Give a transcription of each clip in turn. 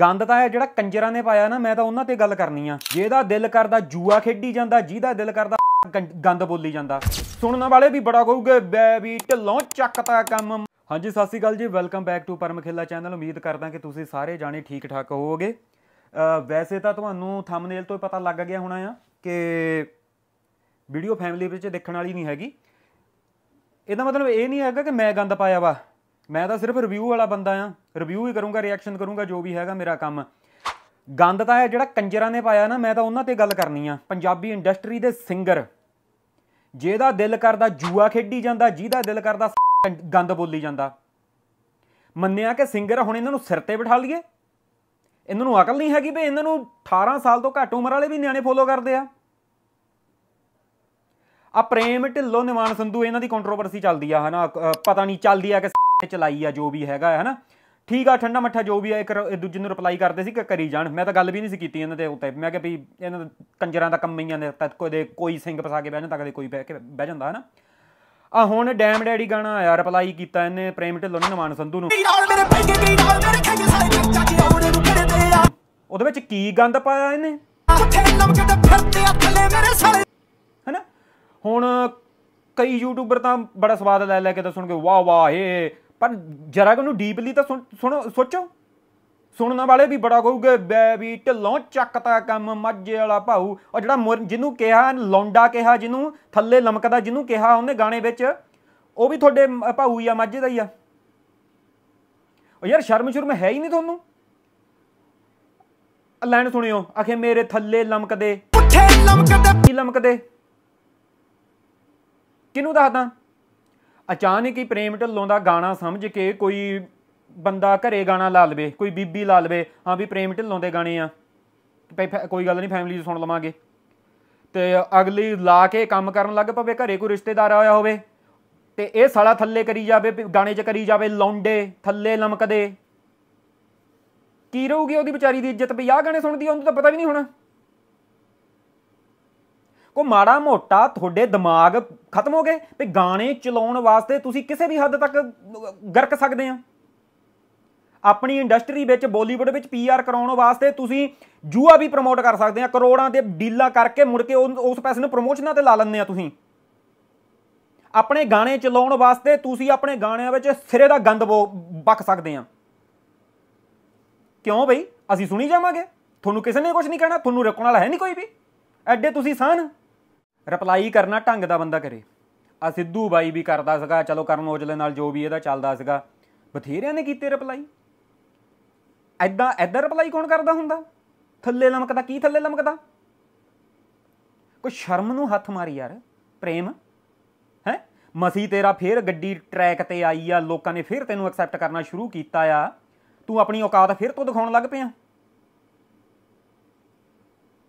ਗੰਦ ਤਾਂ ਹੈ ਜਿਹੜਾ ਕੰਜਰਾਂ ਨੇ ਪਾਇਆ ਨਾ ਮੈਂ ਤਾਂ ਉਹਨਾਂ ਤੇ ਗੱਲ ਕਰਨੀ ਆ ਜਿਹਦਾ ਦਿਲ ਕਰਦਾ ਜੂਆ ਖੇਡੀ ਜਾਂਦਾ ਜਿਹਦਾ ਦਿਲ ਕਰਦਾ ਗੰਦ ਬੋਲੀ ਜਾਂਦਾ ਸੁਣਨ ਵਾਲੇ ਵੀ ਬੜਾ ਕਹੂਗੇ ਬੈ ਵੀ ਢਿੱਲੋਂ ਚੱਕਤਾ ਕੰਮ ਹਾਂਜੀ ਸਤਿ Sri Akal ji welcome back to Paramkhela channel ਉਮੀਦ ਕਰਦਾ ਕਿ ਤੁਸੀਂ ਸਾਰੇ ਜਾਣੇ ਠੀਕ ਠਾਕ ਹੋਵੋਗੇ ਵੈਸੇ ਤਾਂ ਤੁਹਾਨੂੰ ਥੰਬਨੇਲ ਤੋਂ ਪਤਾ ਲੱਗ ਗਿਆ ਹੋਣਾ ਆ ਕਿ ਵੀਡੀਓ ਫੈਮਿਲੀ ਵਿੱਚ ਦੇਖਣ ਵਾਲੀ ਨਹੀਂ ਹੈਗੀ ਇਹਦਾ ਮਤਲਬ ਇਹ ਨਹੀਂ ਹੈਗਾ ਕਿ ਮੈਂ ਗੰਦ ਪਾਇਆ ਵਾ ਮੈਂ ਤਾਂ ਸਿਰਫ ਰਿਵਿਊ ਵਾਲਾ ਬੰਦਾ ਆ ਰਿਵਿਊ ਹੀ ਕਰੂੰਗਾ ਰਿਐਕਸ਼ਨ ਕਰੂੰਗਾ ਜੋ ਵੀ ਹੈਗਾ ਮੇਰਾ ਕੰਮ ਗੰਦ ਤਾਂ ਹੈ ਜਿਹੜਾ ਕੰਜਰਾਂ ਨੇ ਪਾਇਆ ਨਾ ਮੈਂ ਤਾਂ ਉਹਨਾਂ ਤੇ ਗੱਲ ਕਰਨੀ ਆ ਪੰਜਾਬੀ ਇੰਡਸਟਰੀ ਦੇ ਸਿੰਗਰ ਜਿਹਦਾ ਦਿਲ ਕਰਦਾ ਜੂਆ ਖੇਡੀ ਜਾਂਦਾ ਜਿਹਦਾ ਦਿਲ ਕਰਦਾ ਗੰਦ ਬੋਲੀ ਜਾਂਦਾ ਮੰਨਿਆ ਕਿ ਸਿੰਗਰ ਹੁਣ ਇਹਨਾਂ ਨੂੰ ਸਿਰ ਤੇ ਬਿਠਾ ਲਈਏ ਇਹਨਾਂ ਨੂੰ ਅਕਲ ਨਹੀਂ ਹੈਗੀ ਵੀ ਇਹਨਾਂ ਨੂੰ 18 ਸਾਲ ਤੋਂ ਘੱਟ ਉਮਰ ਵਾਲੇ ਵੀ ਨਿਆਣੇ ਫੋਲੋ ਕਰਦੇ ਆ ਆ ਪ੍ਰੇਮ ਢਿੱਲੋਂ ਨਿਵਾਨ ਸੰਧੂ ਇਹਨਾਂ ਦੀ ਕੰਟਰੋਵਰਸੀ ਚੱਲਦੀ ਆ ਹਨਾ ਪਤਾ ਨਹੀਂ ਚੱਲਦੀ ਆ ਕਿ ਚਲਾਈ ਆ ਜੋ ਵੀ ਹੈਗਾ ਹੈ ਹਨਾ ਠੀਕ ਆ ਠੰਡਾ ਮੱਠਾ ਜੋ ਵੀ ਆ ਇੱਕ ਦੂਜੇ ਨੂੰ ਰਿਪਲਾਈ ਕਰਦੇ ਸੀ ਕਿ ਕਰੀ ਜਾਣ ਮੈਂ ਤਾਂ ਗੱਲ ਵੀ ਨਹੀਂ ਸੀ ਕੀਤੀ ਇਹਨਾਂ ਦੇ ਉੱਤੇ ਮੈਂ ਕਿਹਾ ਵੀ ਇਹਨਾਂ ਕੰਜਰਾਂ ਦਾ ਕੰਮ ਹੀ ਆ ਤੱਕ ਕੋਈ ਕੋਈ ਸਿੰਘ ਫਸਾ ਕੇ ਬਹਿ ਜਾਂਦਾ ਕਦੇ ਕੋਈ ਬਹਿ ਕੇ ਬਹਿ ਜਾਂਦਾ ਹਨਾ ਆ ਹੁਣ ਡੈਮ ਡੈਡੀ ਗਾਣਾ ਆਇਆ ਰਿਪਲਾਈ ਕੀਤਾ ਇਹਨੇ ਪ੍ਰੇਮ ਢਿੱਲੋਂ ਨੇ ਨਮਾਨ ਸੰਧੂ ਨੂੰ ਉਹਦੇ ਵਿੱਚ ਕੀ ਗੰਦ ਪਾਇਆ ਇਹਨੇ ਹੁਣ ਕਈ ਯੂਟਿਊਬਰ ਤਾਂ ਬੜਾ ਸਵਾਦ ਲੈ ਲੈ ਕੇ ਦੱਸਣਗੇ ਵਾਹ ਵਾਹ ਏ ਪਰ ਜਰਾ ਕਿ ਉਹਨੂੰ ਡੀਪਲੀ ਤਾਂ ਸੁਣੋ ਸੋਚੋ ਸੁਣਨ ਵਾਲੇ ਵੀ ਬੜਾ ਕਹੂਗੇ ਬੈ ਵੀ ਢਿੱਲੋਂ ਚੱਕਤਾ ਕੰਮ ਮੱਝੇ ਵਾਲਾ ਭਾਊ ਔਰ ਜਿਹੜਾ ਜਿਹਨੂੰ ਕਿਹਾ ਲੌਂਡਾ ਕਿਹਾ ਜਿਹਨੂੰ ਥੱਲੇ ਲਮਕਦਾ ਜਿਹਨੂੰ ਕਿਹਾ ਉਹਨੇ ਗਾਣੇ ਵਿੱਚ ਉਹ ਵੀ ਤੁਹਾਡੇ ਭਾਊ ਆ ਮੱਝੇ ਦਾ ਹੀ ਆ ਉਹ ਯਾਰ ਸ਼ਰਮ ਸ਼ੁਰਮ ਹੈ ਹੀ ਨਹੀਂ ਤੁਹਾਨੂੰ ਲਾਈਨ ਸੁਣਿਓ ਆਖੇ ਮੇਰੇ ਥੱਲੇ ਲਮਕਦੇ ਪੁੱਠੇ ਲਮਕਦੇ ਕੀ ਲਮਕਦੇ ਕਿਨੂੰ ਦੱਸਦਾ ਅਚਾਨਕ ਹੀ ਪ੍ਰੇਮ ਢੱਲੋਂ ਦਾ ਗਾਣਾ ਸਮਝ ਕੇ ਕੋਈ ਬੰਦਾ ਘਰੇ ਗਾਣਾ ਲਾ ਲਵੇ ਕੋਈ ਬੀਬੀ ਲਾ ਲਵੇ ਹਾਂ ਵੀ ਪ੍ਰੇਮ ਢੱਲੋਂ ਦੇ ਗਾਣੇ ਆ ਕੋਈ ਗੱਲ ਨਹੀਂ ਫੈਮਿਲੀ ਸੁਣ ਲਵਾਂਗੇ ਤੇ ਅਗਲੀ ਲਾ ਕੇ ਕੰਮ ਕਰਨ ਲੱਗ ਪਵੇ ਘਰੇ ਕੋਈ ਰਿਸ਼ਤੇਦਾਰ ਆਇਆ ਹੋਵੇ ਤੇ ਇਹ ਸਾਲਾ ਥੱਲੇ ਕਰੀ ਜਾਵੇ ਗਾਣੇ 'ਚ ਕਰੀ ਜਾਵੇ ਲੌਂਡੇ ਥੱਲੇ ਲਮਕਦੇ ਕੀ ਰਹੂਗੀ ਉਹਦੀ ਵਿਚਾਰੀ ਦੀ ਇੱਜ਼ਤ ਵੀ ਆਹ ਗਾਣੇ ਸੁਣਦੀ ਉਹਨੂੰ ਤਾਂ ਪਤਾ ਵੀ ਨਹੀਂ ਹੋਣਾ ਕੋ ਮਾੜਾ ਮੋਟਾ ਤੁਹਾਡੇ ਦਿਮਾਗ ਖਤਮ ਹੋ ਗਏ ਤੇ ਗਾਣੇ ਚਲਾਉਣ ਵਾਸਤੇ ਤੁਸੀਂ ਕਿਸੇ ਵੀ ਹੱਦ ਤੱਕ ਗਰਕ ਸਕਦੇ ਆ ਆਪਣੀ ਇੰਡਸਟਰੀ ਵਿੱਚ ਬਾਲੀਵੁੱਡ ਵਿੱਚ ਪੀਆਰ ਕਰਾਉਣ ਵਾਸਤੇ ਤੁਸੀਂ ਜੂਆ ਵੀ ਪ੍ਰਮੋਟ ਕਰ ਸਕਦੇ ਆ ਕਰੋੜਾਂ ਦੇ ਡੀਲਾਂ ਕਰਕੇ ਮੁੜ ਕੇ ਉਸ ਪੈਸੇ ਨੂੰ ਪ੍ਰਮੋਸ਼ਨਾਂ ਤੇ ਲਾ ਲੈਂਦੇ ਆ ਤੁਸੀਂ ਆਪਣੇ ਗਾਣੇ ਚਲਾਉਣ ਵਾਸਤੇ ਤੁਸੀਂ ਆਪਣੇ ਗਾਣਿਆਂ ਵਿੱਚ ਸਿਰੇ ਦਾ ਗੰਦ ਬਕ ਸਕਦੇ ਆ ਕਿਉਂ ਬਈ ਅਸੀਂ ਸੁਣੀ ਜਾਵਾਂਗੇ ਤੁਹਾਨੂੰ ਕਿਸੇ ਨੇ ਕੁਝ ਨਹੀਂ ਕਹਿਣਾ ਤੁਹਾਨੂੰ ਰੋਕਣ ਵਾਲਾ ਹੈ ਨਹੀਂ ਕੋਈ ਵੀ ਐਡੇ ਤੁਸੀਂ ਸਾਨ ਰਿਪਲਾਈ ਕਰਨਾ ਢੰਗ ਦਾ ਬੰਦਾ ਕਰੇ ਆ ਸਿੱਧੂ ਬਾਈ ਵੀ ਕਰਦਾ ਸੀਗਾ ਚਲੋ ਕਰਨ ਔਜਲੇ ਨਾਲ ਜੋ ਵੀ ਇਹਦਾ ਚੱਲਦਾ ਸੀਗਾ ਬਥੇਰਿਆਂ ਨੇ ਕੀਤੇ ਰਿਪਲਾਈ ਐਦਾਂ ਐਦਾਂ ਰਿਪਲਾਈ ਕੌਣ ਕਰਦਾ ਹੁੰਦਾ ਥੱਲੇ ਲਮਕਦਾ ਕੀ ਥੱਲੇ ਲਮਕਦਾ ਕੋਈ ਸ਼ਰਮ ਨੂੰ ਹੱਥ ਮਾਰੀ ਯਾਰ ਪ੍ਰੇਮ ਹੈ ਮਸੀ ਤੇਰਾ ਫੇਰ ਗੱਡੀ ਟਰੈਕ ਤੇ ਆਈ ਆ ਲੋਕਾਂ ਨੇ ਫੇਰ ਤੈਨੂੰ ਐਕਸੈਪਟ ਕਰਨਾ ਸ਼ੁਰੂ ਕੀਤਾ ਆ ਤੂੰ ਆਪਣੀ ਔਕਾਤ ਫੇਰ ਤੋਂ ਦਿਖਾਉਣ ਲੱਗ ਪਿਆ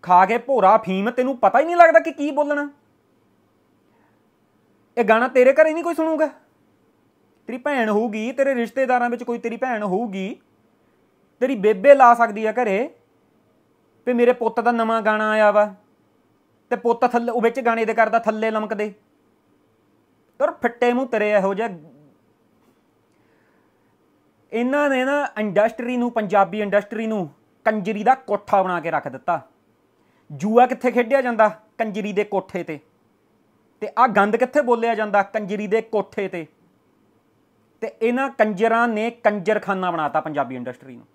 ਖਾ ਕੇ ਭੋਰਾ ਫੀਮ ਤੈਨੂੰ ਪਤਾ ਹੀ ਨਹੀਂ ਲੱਗਦਾ ਕਿ ਕੀ ਬੋਲਣਾ ਇਹ ਗਾਣਾ ਤੇਰੇ ਘਰੇ ਨਹੀਂ ਕੋਈ ਸੁਣੂਗਾ ਤੇਰੀ ਭੈਣ ਹੋਊਗੀ ਤੇਰੇ ਰਿਸ਼ਤੇਦਾਰਾਂ ਵਿੱਚ ਕੋਈ ਤੇਰੀ ਭੈਣ ਹੋਊਗੀ ਤੇਰੀ ਬੇਬੇ ਲਾ ਸਕਦੀ ਆ ਘਰੇ ਤੇ ਮੇਰੇ ਪੁੱਤ ਦਾ ਨਵਾਂ ਗਾਣਾ ਆਇਆ ਵਾ ਤੇ ਪੁੱਤ ਥੱਲੇ ਉਹ ਵਿੱਚ ਗਾਣੇ ਦੇ ਕਰਦਾ ਥੱਲੇ ਲਮਕਦੇ ਪਰ ਫਿੱਟੇ ਮੂੰਹ ਤੇਰੇ ਇਹੋ ਜਿਹਾ ਇਹਨਾਂ ਨੇ ਨਾ ਇੰਡਸਟਰੀ ਨੂੰ ਪੰਜਾਬੀ ਇੰਡਸਟਰੀ ਨੂੰ ਕੰਜਰੀ ਦਾ ਕੋਠਾ ਬਣਾ ਕੇ ਰੱਖ ਦਿੱਤਾ ਜੂਆ ਕਿੱਥੇ ਖੇਡਿਆ ਜਾਂਦਾ ਕੰਜਰੀ ਦੇ ਕੋਠੇ ਤੇ ਤੇ ਆ ਗੰਦ ਕਿੱਥੇ ਬੋਲਿਆ ਜਾਂਦਾ ਕੰਜਰੀ ਦੇ ਕੋਠੇ ਤੇ ਤੇ ਇਹਨਾਂ ਕੰਜਰਾਂ ਨੇ ਕੰਜਰਖਾਨਾ ਬਣਾਤਾ ਪੰਜਾਬੀ ਇੰਡਸਟਰੀ ਨੂੰ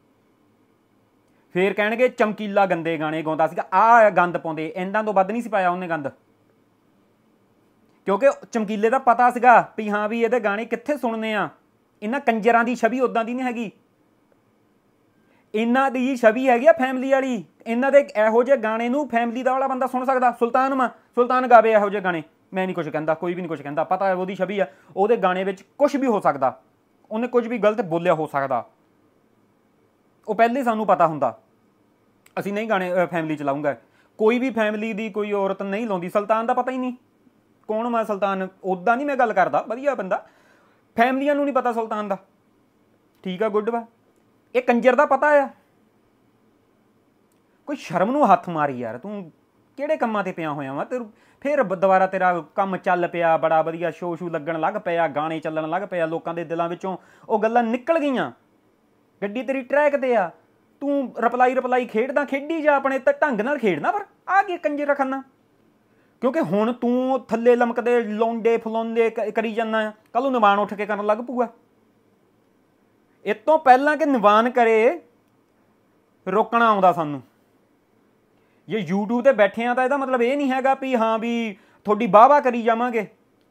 ਫੇਰ ਕਹਿਣਗੇ ਚਮਕੀਲਾ ਗੰਦੇ ਗਾਣੇ ਗਾਉਂਦਾ ਸੀਗਾ ਆ ਗੰਦ ਪਾਉਂਦੇ ਇੰਦਾਂ ਤੋਂ ਵੱਧ ਨਹੀਂ ਸੀ ਪਾਇਆ ਉਹਨੇ ਗੰਦ ਕਿਉਂਕਿ ਚਮਕੀਲੇ ਦਾ ਪਤਾ ਸੀਗਾ ਵੀ ਹਾਂ ਵੀ ਇਹਦੇ ਗਾਣੇ ਕਿੱਥੇ ਸੁਣਨੇ ਆ ਇਹਨਾਂ ਕੰਜਰਾਂ ਦੀ ਛਵੀ ਉਦਾਂ ਦੀ ਨਹੀਂ ਹੈਗੀ ਇਹਨਾਂ ਦੀ ਛਵੀ ਹੈਗੀ ਆ ਫੈਮਿਲੀ ਵਾਲੀ ਇਹਨਾਂ ਦੇ ਇਹੋ ਜਿਹੇ ਗਾਣੇ ਨੂੰ ਫੈਮਿਲੀ ਦਾ ਵਾਲਾ ਬੰਦਾ ਸੁਣ ਸਕਦਾ ਸੁਲਤਾਨ ਮਾ ਸੁਲਤਾਨ ਗਾਵੇ ਇਹੋ ਜਿਹੇ ਗਾਣੇ ਮੈਂ ਨਹੀਂ ਕੁਝ ਕਹਿੰਦਾ ਕੋਈ ਵੀ ਨਹੀਂ ਕੁਝ ਕਹਿੰਦਾ ਪਤਾ ਹੈ ਉਹਦੀ ਛਵੀ ਆ ਉਹਦੇ ਗਾਣੇ ਵਿੱਚ ਕੁਝ ਵੀ ਹੋ ਸਕਦਾ ਉਹਨੇ ਕੁਝ ਵੀ ਗਲਤ ਬੋਲਿਆ ਹੋ ਸਕਦਾ ਉਹ ਪਹਿਲੇ ਸਾਨੂੰ ਪਤਾ ਹੁੰਦਾ ਅਸੀਂ ਨਹੀਂ ਗਾਣੇ ਫੈਮਿਲੀ ਲਾਉਂਗਾ ਕੋਈ ਵੀ ਫੈਮਿਲੀ ਦੀ ਕੋਈ ਔਰਤ ਨਹੀਂ ਲਾਉਂਦੀ ਸੁਲਤਾਨ ਦਾ ਪਤਾ ਹੀ ਨਹੀਂ ਕੌਣ ਮੈਂ ਸੁਲਤਾਨ ਉਦਾਂ ਨਹੀਂ ਮੈਂ ਗੱਲ ਕਰਦਾ ਵਧੀਆ ਬੰਦਾ ਫੈਮਲੀਆਂ ਨੂੰ ਨਹੀਂ ਪਤਾ ਸੁਲਤਾਨ ਦਾ ਠੀਕ ਆ ਗੁੱਡ ਬਾਏ ਇਹ ਕੰਜਰ ਦਾ ਪਤਾ ਆ ਕੋਈ ਸ਼ਰਮ ਨੂੰ ਹੱਥ ਮਾਰੀ ਯਾਰ ਤੂੰ ਕਿਹੜੇ ਕੰਮਾਂ ਤੇ ਪਿਆ ਹੋਇਆ ਵਾ ਤੇ ਫਿਰ ਦੁਬਾਰਾ ਤੇਰਾ ਕੰਮ ਚੱਲ ਪਿਆ ਬੜਾ ਵਧੀਆ ਸ਼ੋਅ ਸ਼ੂ ਲੱਗਣ ਲੱਗ ਪਿਆ ਗਾਣੇ ਚੱਲਣ ਲੱਗ ਪਿਆ ਲੋਕਾਂ ਦੇ ਦਿਲਾਂ ਵਿੱਚੋਂ ਉਹ ਗੱਲਾਂ ਨਿਕਲ ਗਈਆਂ ਗੱਡੀ ਤੇਰੀ ਟਰੈਕ ਤੇ ਆ ਤੂੰ ਰਿਪਲਾਈ ਰਿਪਲਾਈ ਖੇਡਦਾ ਖੇਡੀ ਜਾ ਆਪਣੇ ਤੇ ਢੰਗ ਨਾਲ ਖੇਡਣਾ ਪਰ ਆ ਕੀ ਕੰਜੇ ਰੱਖਣਾ ਕਿਉਂਕਿ ਹੁਣ ਤੂੰ ਥੱਲੇ ਲਮਕਦੇ ਲੌਂਡੇ ਫਲੋਂਦੇ ਕਰੀ ਜਾਂਦਾ ਕੱਲ ਨੂੰ ਨਿਵਾਨ ਉੱਠ ਕੇ ਕਰਨ ਲੱਗ ਪੂਗਾ ਇਸ ਤੋਂ ਪਹਿਲਾਂ ਕਿ ਨਿਵਾਨ ਕਰੇ ਰੋਕਣਾ ਆਉਂਦਾ ਸਾਨੂੰ ਜੇ YouTube ਤੇ ਬੈਠੇ ਆ ਤਾਂ ਇਹਦਾ ਮਤਲਬ ਇਹ ਨਹੀਂ ਹੈਗਾ ਵੀ ਹਾਂ ਵੀ ਤੁਹਾਡੀ ਬਾਵਾ ਕਰੀ ਜਾਵਾਂਗੇ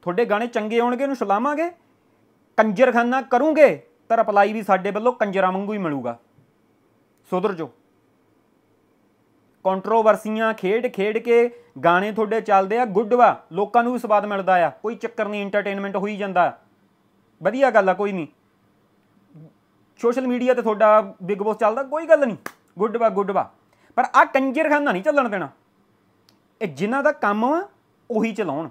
ਤੁਹਾਡੇ ਗਾਣੇ ਚੰਗੇ ਆਉਣਗੇ ਉਹਨੂੰ ਸਲਾਮਾਂਗੇ ਕੰਜਰਖਾਨਾ ਕਰੂਗੇ ਤਾਂ ਰਿਪਲਾਈ ਵੀ ਸਾਡੇ ਵੱਲੋਂ ਕੰਜਰਾ ਵਾਂਗੂ ਹੀ ਮਿਲੂਗਾ ਸੁਧਰ ਜੋ ਕੰਟਰੋਵਰਸੀਆਂ ਖੇਡ ਖੇਡ ਕੇ ਗਾਣੇ ਤੁਹਾਡੇ ਚੱਲਦੇ ਆ ਗੁੱਡ ਵਾ ਲੋਕਾਂ ਨੂੰ ਵੀ ਸਵਾਦ ਮਿਲਦਾ ਆ ਕੋਈ ਚੱਕਰ ਨਹੀਂ ਐਂਟਰਟੇਨਮੈਂਟ ਹੋਈ ਜਾਂਦਾ ਵਧੀਆ ਗੱਲ ਆ ਕੋਈ ਨਹੀਂ ਸੋਸ਼ਲ ਮੀਡੀਆ ਤੇ ਤੁਹਾਡਾ ਬਿਗ ਬੌਸ ਚੱਲਦਾ ਕੋਈ ਗੱਲ ਨਹੀਂ ਗੁੱਡ ਬਾ ਗੁੱਡ ਬਾ ਪਰ ਆ ਕੰਜਰਖਾਨਾ ਨਹੀਂ ਚੱਲਣ ਦੇਣਾ ਇਹ ਜਿਨ੍ਹਾਂ ਦਾ ਕੰਮ ਆ ਉਹੀ ਚਲਾਉਣ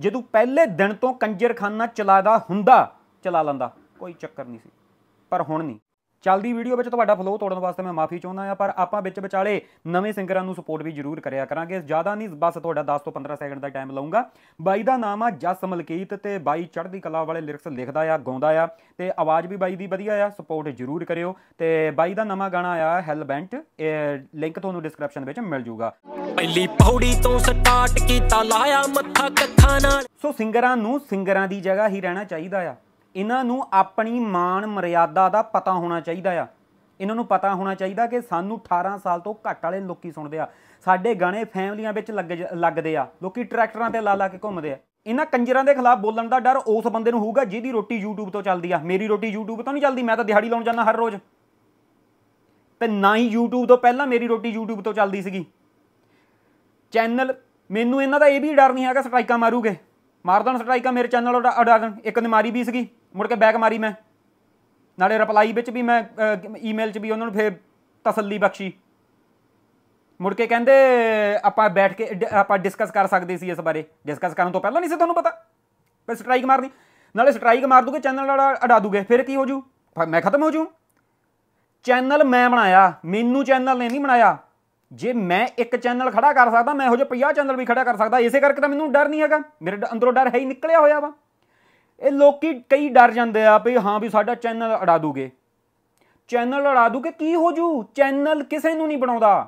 ਜੇ ਤੂੰ ਪਹਿਲੇ ਦਿਨ ਤੋਂ ਕੰਜਰਖਾਨਾ ਚਲਾਦਾ ਹੁੰਦਾ ਚਲਾ ਲੰਦਾ ਕੋਈ ਚੱਕਰ ਨਹੀਂ ਸੀ ਪਰ ਹੁਣ ਨਹੀਂ ਚੱਲਦੀ ਵੀਡੀਓ ਵਿੱਚ ਤੁਹਾਡਾ ਫਲੋ ਤੋੜਨ ਵਾਸਤੇ ਮੈਂ ਮਾਫੀ ਚਾਹੁੰਦਾ ਆ ਪਰ ਆਪਾਂ ਵਿੱਚ ਵਿਚਾਲੇ ਨਵੇਂ ਸਿੰਗਰਾਂ ਨੂੰ ਸਪੋਰਟ ਵੀ ਜ਼ਰੂਰ ਕਰਿਆ ਕਰਾਂਗੇ ਜ਼ਿਆਦਾ ਨਹੀਂ ਬਸ ਤੁਹਾਡਾ 10 ਤੋਂ 15 ਸੈਕਿੰਡ ਦਾ ਟਾਈਮ ਲਵਾਂਗਾ ਬਾਈ ਦਾ ਨਾਮ ਆ ਜਸ ਮਲਕੀਤ ਤੇ ਬਾਈ ਚੜ੍ਹਦੀ ਕਲਾ ਵਾਲੇ ਲਿਰਿਕਸ ਲਿਖਦਾ ਆ ਗਾਉਂਦਾ ਆ ਤੇ ਆਵਾਜ਼ ਵੀ ਬਾਈ ਦੀ ਵਧੀਆ ਆ ਸਪੋਰਟ ਜ਼ਰੂਰ ਕਰਿਓ ਤੇ ਬਾਈ ਦਾ ਨਵਾਂ ਗਾਣਾ ਆਇਆ ਹੈਲ ਬੈਂਟ ਲਿੰਕ ਤੁਹਾਨੂੰ ਡਿਸਕ੍ਰਿਪਸ਼ਨ ਵਿੱਚ ਮਿਲ ਜੂਗਾ ਪਹਿਲੀ ਪੌੜੀ ਤੋਂ ਸਟਾਰਟ ਕੀਤਾ ਲਾਇਆ ਮੱਥਾ ਕੱਖਾਂ ਨਾਲ ਸੋ ਸਿੰਗਰਾਂ ਨੂੰ ਸਿੰਗਰਾਂ ਦੀ ਜਗ੍ਹਾ ਹੀ ਰਹਿਣਾ ਚਾਹੀਦਾ ਆ ਇਹਨਾਂ ਨੂੰ ਆਪਣੀ ਮਾਣ ਮਰਿਆਦਾ ਦਾ ਪਤਾ ਹੋਣਾ ਚਾਹੀਦਾ ਆ ਇਹਨਾਂ ਨੂੰ ਪਤਾ ਹੋਣਾ ਚਾਹੀਦਾ ਕਿ ਸਾਨੂੰ 18 ਸਾਲ ਤੋਂ ਘੱਟ ਵਾਲੇ ਲੋਕੀ ਸੁਣਦੇ ਆ ਸਾਡੇ ਗਾਣੇ ਫੈਮਲੀਆਂ ਵਿੱਚ ਲੱਗ ਲੱਗਦੇ ਆ ਲੋਕੀ ਟਰੈਕਟਰਾਂ ਤੇ ਲਾ ਲਾ ਕੇ ਘੁੰਮਦੇ ਆ ਇਹਨਾਂ ਕੰਜਰਾਂ ਦੇ ਖਿਲਾਫ ਬੋਲਣ ਦਾ ਡਰ ਉਸ ਬੰਦੇ ਨੂੰ ਹੋਊਗਾ ਜਿਹਦੀ ਰੋਟੀ YouTube ਤੋਂ ਚੱਲਦੀ ਆ ਮੇਰੀ ਰੋਟੀ YouTube ਤੋਂ ਨਹੀਂ ਚੱਲਦੀ ਮੈਂ ਤਾਂ ਦਿਹਾੜੀ ਲਾਉਣ ਜਾਂਦਾ ਹਰ ਰੋਜ਼ ਤੇ ਨਾ ਹੀ YouTube ਤੋਂ ਪਹਿਲਾਂ ਮੇਰੀ ਰੋਟੀ YouTube ਤੋਂ ਚੱਲਦੀ ਸੀਗੀ ਚੈਨਲ ਮੈਨੂੰ ਇਹਨਾਂ ਦਾ ਇਹ ਵੀ ਡਰ ਨਹੀਂ ਹੈਗਾ ਸਟ੍ਰਾਈਕਾਂ ਮਾਰੂਗੇ ਮਾਰ ਸਟ੍ਰਾਈਕਾਂ ਮੇਰੇ ਚੈਨਲ ਉੱਡਾ ਅਡਾ ਦੇਣ ਇੱਕ ਨੇ ਮਾਰੀ ਵੀ ਸੀਗੀ ਮੁੜ ਕੇ ਬੈਕ ਮਾਰੀ ਮੈਂ ਨਾਲੇ ਰਿਪਲਾਈ ਵਿੱਚ ਵੀ ਮੈਂ ਈਮੇਲ 'ਚ ਵੀ ਉਹਨਾਂ ਨੂੰ ਫੇਰ ਤਸੱਲੀ ਬਖਸ਼ੀ ਮੁੜ ਕੇ ਕਹਿੰਦੇ ਆਪਾਂ ਬੈਠ ਕੇ ਆਪਾਂ ਡਿਸਕਸ ਕਰ ਸਕਦੇ ਸੀ ਇਸ ਬਾਰੇ ਡਿਸਕਸ ਕਰਨ ਤੋਂ ਪਹਿਲਾਂ ਨਹੀਂ ਸੀ ਤੁਹਾਨੂੰ ਪਤਾ ਫੇਰ ਸਟ੍ਰਾਈਕ ਮਾਰਨੀ ਨਾਲੇ ਸਟ੍ਰਾਈਕ ਮਾਰ ਦੂਗੇ ਚੈਨਲ ਵਾਲਾ ਅਡਾ ਦੂਗੇ ਫਿਰ ਕੀ ਹੋ ਜੂ ਮੈਂ ਖਤਮ ਹੋ ਜੂ ਚੈਨਲ ਮੈਂ ਬਣਾਇਆ ਮੈਨੂੰ ਚੈਨਲ ਨੇ ਨਹੀਂ ਬਣਾਇਆ ਜੇ ਮੈਂ ਇੱਕ ਚੈਨਲ ਖੜਾ ਕਰ ਸਕਦਾ ਮੈਂ ਇਹੋ ਜਿਹਾ 50 ਚੈਨਲ ਵੀ ਖੜਾ ਕਰ ਸਕਦਾ ਇਸੇ ਕਰਕੇ ਤਾਂ ਮੈਨੂੰ ਡਰ ਨਹੀਂ ਹੈਗਾ ਮੇਰੇ ਅੰਦਰੋਂ ਡਰ ਹੈ ਹੀ ਨਿਕਲਿਆ ਹੋਇਆ ਵਾ ਇਹ ਲੋਕੀ ਕਈ ਡਰ ਜਾਂਦੇ ਆ ਵੀ ਹਾਂ ਵੀ ਸਾਡਾ ਚੈਨਲ ਅੜਾ ਦੂਗੇ ਚੈਨਲ ਅੜਾ ਦੂਗੇ ਕੀ ਹੋ ਜੂ ਚੈਨਲ ਕਿਸੇ ਨੂੰ ਨਹੀਂ ਬਣਾਉਂਦਾ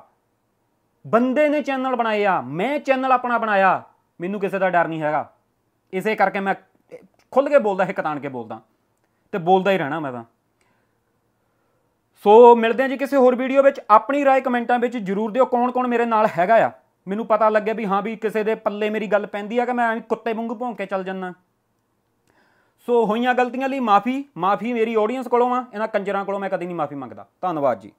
ਬੰਦੇ ਨੇ ਚੈਨਲ ਬਣਾਏ ਆ ਮੈਂ ਚੈਨਲ ਆਪਣਾ ਬਣਾਇਆ ਮੈਨੂੰ ਕਿਸੇ ਦਾ ਡਰ ਨਹੀਂ ਹੈਗਾ ਇਸੇ ਕਰਕੇ ਮੈਂ ਖੁੱਲ ਕੇ ਬੋਲਦਾ ਹਿੱਕ ਕਤਾਨ ਕੇ ਬੋਲਦਾ ਤੇ ਬੋਲਦਾ ਹੀ ਰਹਿਣਾ ਮੈਂ ਤਾਂ ਸੋ ਮਿਲਦੇ ਆ ਜੀ ਕਿਸੇ ਹੋਰ ਵੀਡੀਓ ਵਿੱਚ ਆਪਣੀ رائے ਕਮੈਂਟਾਂ ਵਿੱਚ ਜਰੂਰ ਦਿਓ ਕੌਣ-ਕੌਣ ਮੇਰੇ ਨਾਲ ਹੈਗਾ ਆ ਮੈਨੂੰ ਪਤਾ ਲੱਗਿਆ ਵੀ ਹਾਂ ਵੀ ਕਿਸੇ ਦੇ ਪੱਲੇ ਮੇਰੀ ਗੱਲ ਪੈਂਦੀ ਆ ਕਿ ਮੈਂ ਕੁੱਤੇ ਵਾਂਗੂ ਭੌਂਕੇ ਕੇ ਚੱਲ ਜੰਨਾ ਸੋ ਹੋਈਆਂ ਗਲਤੀਆਂ ਲਈ ਮਾਫੀ ਮਾਫੀ ਮੇਰੀ ਆਡੀਅנס ਕੋਲੋਂ ਆ ਇਹਨਾਂ ਕੰਜਰਾਂ ਕੋਲੋਂ ਮੈਂ ਕਦੀ ਨਹੀਂ ਮਾਫੀ ਮੰਗਦਾ ਧੰਨਵਾਦ ਜੀ